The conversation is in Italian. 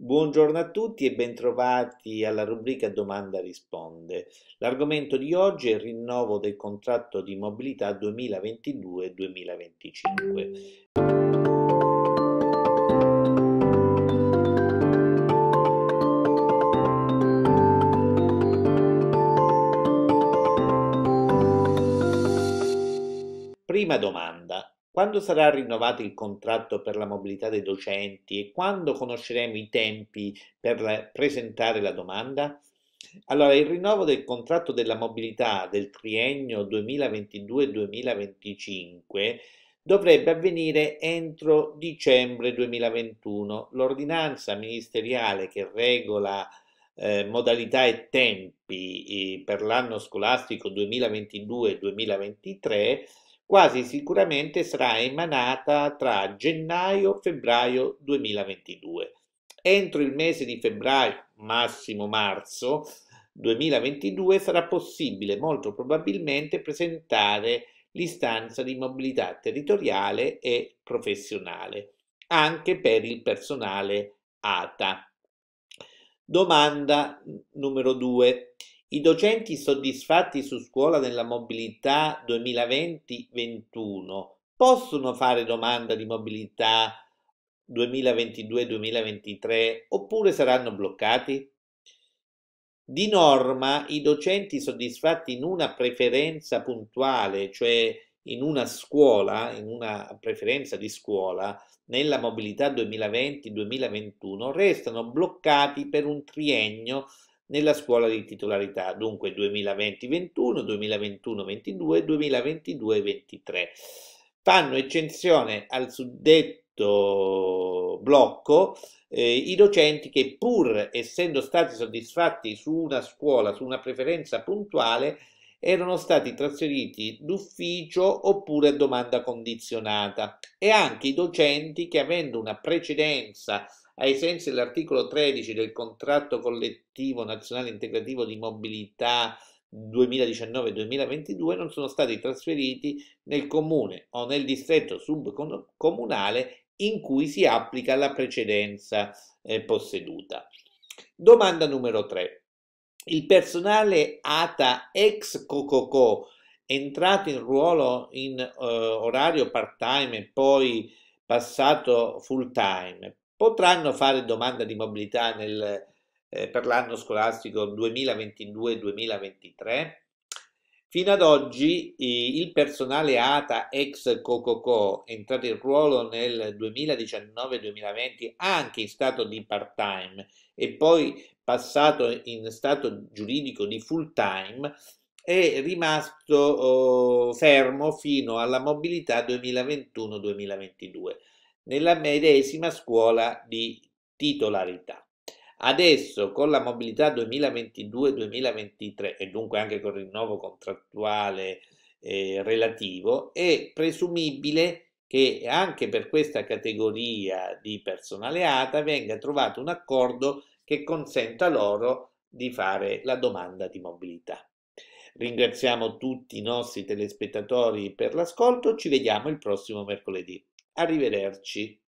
Buongiorno a tutti e bentrovati alla rubrica Domanda risponde. L'argomento di oggi è il rinnovo del contratto di mobilità 2022-2025. Prima domanda. Quando sarà rinnovato il contratto per la mobilità dei docenti e quando conosceremo i tempi per la, presentare la domanda? Allora, il rinnovo del contratto della mobilità del triennio 2022-2025 dovrebbe avvenire entro dicembre 2021. L'ordinanza ministeriale che regola eh, modalità e tempi eh, per l'anno scolastico 2022-2023 quasi sicuramente sarà emanata tra gennaio-febbraio e 2022. Entro il mese di febbraio, massimo marzo 2022, sarà possibile molto probabilmente presentare l'istanza di mobilità territoriale e professionale, anche per il personale ATA. Domanda numero 2. I docenti soddisfatti su Scuola nella Mobilità 2020-21 possono fare domanda di mobilità 2022-2023 oppure saranno bloccati? Di norma i docenti soddisfatti in una preferenza puntuale, cioè in una scuola, in una preferenza di scuola, nella mobilità 2020-2021 restano bloccati per un triennio nella scuola di titolarità, dunque 2020-21, 2021-22, 2022-23. Fanno eccezione al suddetto blocco eh, i docenti che pur essendo stati soddisfatti su una scuola, su una preferenza puntuale, erano stati trasferiti d'ufficio oppure a domanda condizionata e anche i docenti che avendo una precedenza ai sensi dell'articolo 13 del contratto collettivo nazionale integrativo di mobilità 2019-2022 non sono stati trasferiti nel comune o nel distretto subcomunale in cui si applica la precedenza eh, posseduta. Domanda numero 3. Il personale ATA ex COCOCO entrato in ruolo in eh, orario part-time e poi passato full-time potranno fare domanda di mobilità nel, eh, per l'anno scolastico 2022-2023. Fino ad oggi eh, il personale ATA ex Cococo entrato in ruolo nel 2019-2020 anche in stato di part-time e poi passato in stato giuridico di full-time è rimasto oh, fermo fino alla mobilità 2021-2022 nella medesima scuola di titolarità. Adesso con la mobilità 2022-2023 e dunque anche con il rinnovo contrattuale eh, relativo è presumibile che anche per questa categoria di personale ATA venga trovato un accordo che consenta loro di fare la domanda di mobilità. Ringraziamo tutti i nostri telespettatori per l'ascolto, ci vediamo il prossimo mercoledì arrivederci